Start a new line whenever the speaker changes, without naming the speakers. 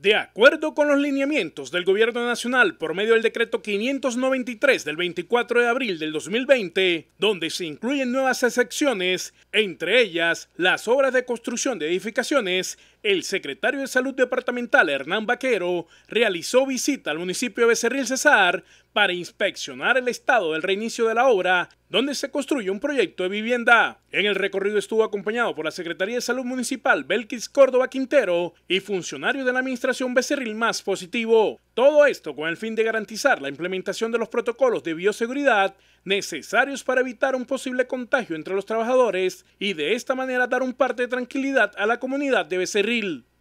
De acuerdo con los lineamientos del Gobierno Nacional por medio del decreto 593 del 24 de abril del 2020, donde se incluyen nuevas excepciones, entre ellas las obras de construcción de edificaciones, el secretario de Salud Departamental Hernán Vaquero realizó visita al municipio de Becerril Cesar para inspeccionar el estado del reinicio de la obra, donde se construye un proyecto de vivienda. En el recorrido estuvo acompañado por la Secretaría de Salud Municipal Belkis Córdoba Quintero y funcionarios de la Administración Becerril Más Positivo. Todo esto con el fin de garantizar la implementación de los protocolos de bioseguridad necesarios para evitar un posible contagio entre los trabajadores y de esta manera dar un parte de tranquilidad a la comunidad de Becerril.